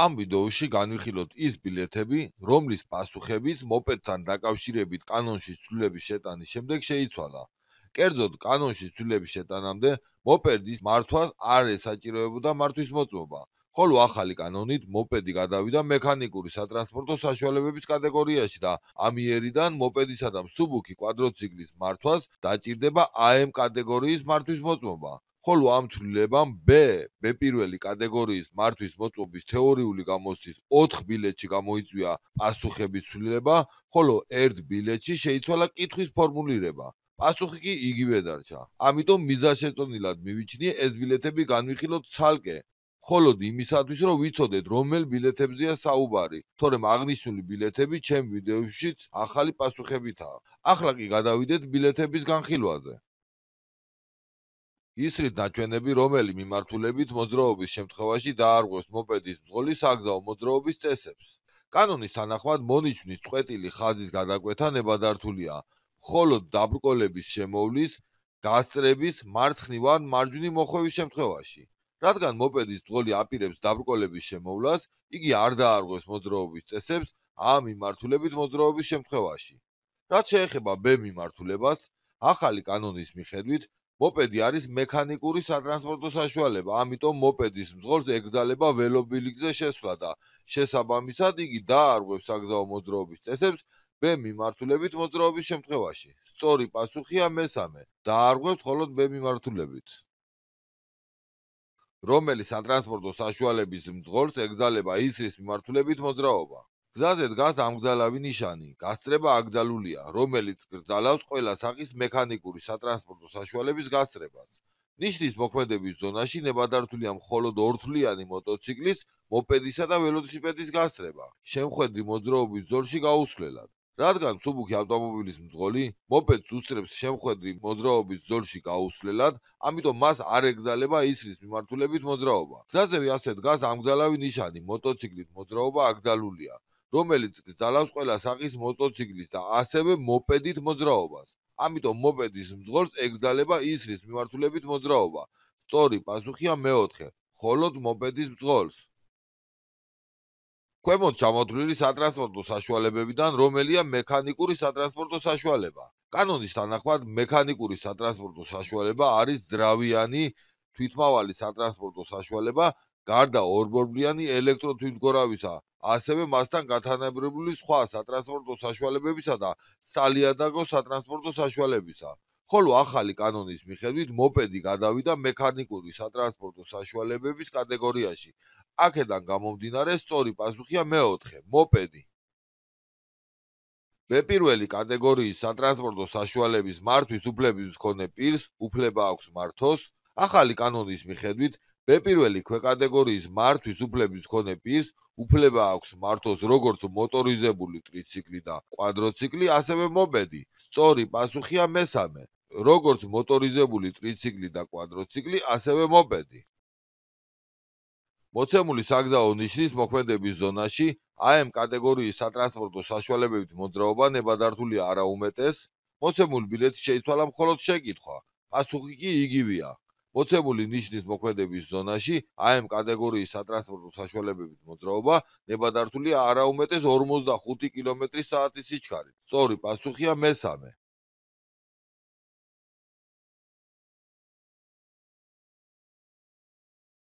ამ ვიდეოში განვიხილოთ ის ბილეთები, რომლის პასუხებიც მოპეთთან დაკავშირებით კანონში ცვლილების შეტანის შემდეგ შეიცვალა. კერძოდ, კანონში ცვლილების შეტანამდე მოპედის მართვას არ ესაჭიროებოდა მართვის მოწმობა, ხოლო ახალი კანონით მოპედი გადავიდა მექანიკური სატრანსპორტო საშუალებების კატეგორიაში და ამიერიდან მოპედისა და მსუბუქი კვადროციკლის მართვას დაჭირდება AM კატეგორიის მართვის მოწმობა. ხოლო ამ ცვლილებამ B მე პირველი კატეგორიის მართვის მოწობის თეორიული გამოცდის 4 ბილეთში გამოიწვია პასუხების ცვლილება, ხოლო 1 ბილეთში შეიცვალა კითხვის ფორმულირება. პასუხი კი იგივე დარჩა. ამიტომ მიზანშეწონილად მივიჩნიე ეს ბილეთები განვიხილოთ ცალკე. холод იმისათვის რომ ვიცოდეთ რომელ ბილეთებზია საუბარი თორემ აღნიშნული ბილეთები ჩემ ვიდეოშიც ახალი პასუხებითაა ახლა კი გადავიდეთ ბილეთების განხილვაზე ისრით ნაჩვენები, რომელი მიმართულებით მოძრაობის შემთხვევაში დაარღვევს მოპედის მძღოლის საგზაო მოძრაობის წესებს. კანონის თანახმად მონიჩვნის წვეტილი ხაზის გადაკვეთა ნებადართულია, მხოლოდ დაბრკოლების შემოვლის, გასწრების, მარცხნივ ან მარჯვნივ მოხვევის შემთხვევაში. რადგან მოპედის მძღოლი აპირებს დაბრკოლების შემოვლას, იგი არ დაარღვევს მოძრაობის წესებს ამ მიმართულებით მოძრაობის შემთხვევაში. რაც შეეხება ბ მიმართულებას, ახალი კანონის მიხედვით მოპედი არის მექანიკური სატრანსპორტო საშუალება, ამიტომ მოპედის მსღორს ეკრძალება ველობილიკზე შესვლა და შესაბამისად იგი დაარღვევს საგზაო მოძრაობის წესებს ბემიმართულებით მოძრაობის შემთხვევაში. სწორი პასუხია მესამე. დაარღვევს მხოლოდ ბემიმართულებით. რომელი სატრანსპორტო საშუალების მსღორს ეკრძალება ისრის მიმართულებით მოძრაობა? გზაზე დგას ამგზალავი ნიშანი. გასწრება აკრძალულია, რომელიც გრძალავს ყველა სახის მექანიკური სატრანსპორტო საშუალების გასწრებას. ნიშნის მოქმედების ზონაში ნებადართულია მხოლოდ ორთვლიანი მოტოციკლის, მოპედისა და ველოსიპედის გასწრება. შემხედრი მოძრაობის ზოლში გაუსვლელად. რადგან სუბუქი ავტომობილის მძღოლი მოპედს უსწრებს შემხედრი მოძრაობის ზოლში გაუსვლელად, ამიტომ მას არ ეგზალება ისრის მიმართულებით მოძრაობა. გზაზე ასე დგას ამგზალავი ნიშანი, მოტოციკლით მოძრაობა აკრძალულია. რომელიც ძალავს ყველა სახის მოტოციკლის და ასევე მოპედით მოძრაობას. ამიტომ მოპედის მძღოლს ეგზალება ისრის მიმართულებით მოძრაობა. სწორი პასუხია მეოთხე, холод მოპედის მძღოლს. ქვემოთ ჩამოთვლილი სატრანსპორტო საშუალებებიდან რომელია მექანიკური სატრანსპორტო საშუალება? კანონის თანახმად მექანიკური სატრანსპორტო საშუალება არის ძრავიანი თვითმავალი სატრანსპორტო საშუალება გარდა ორბორბლიანი ელექტროთვითგორავისა ასევე მასთან გათანაბრებული სხვა სატრანსპორტო საშუალებებისა და სალიადაგო სატრანსპორტო საშუალებისა. ხოლო ახალი კანონის მიხედვით მოპედი გადავიდა მექანიკური სატრანსპორტო საშუალებების კატეგორიაში. აქედან გამომდინარე, სწორი პასუხია მეოთხე, მოპედი. მეპირველი კატეგორიის სატრანსპორტო საშუალების მართვის უფლების მქონე პირს უფლება აქვს მართოს ახალი კანონის მიხედვით მეპირველი ქვე კატეგორიის მართვის უფლების მქონე პირს უფლება აქვს მართოს როგორც მოტორიზებული ტრიციკლი და კვადროციკლი, ასევე მოპედი. სწორი პასუხია მესამე. როგორც მოტორიზებული ტრიციკლი და კვადროციკლი, ასევე მოპედი. მოცემული საგზაო ნიშნის მოქმედების ზონაში AM კატეგორიის სატრანსპორტო საშუალებებით მოძრაობა ნებადართულია არა უმეტეს, მოცემულ ბილეთს შეიცვალა მხოლოდ შეკითხვა. პასუხი კი იგივეა. მოცებული ნიშნის მოქმედების ზონაში AM კატეგორიის სატრანსპორტო საშუალებებით მოძრაობა ნებადართულია არაუმეტეს 45 კმ/სთ სიჩქარით. სწორი პასუხია მესამე.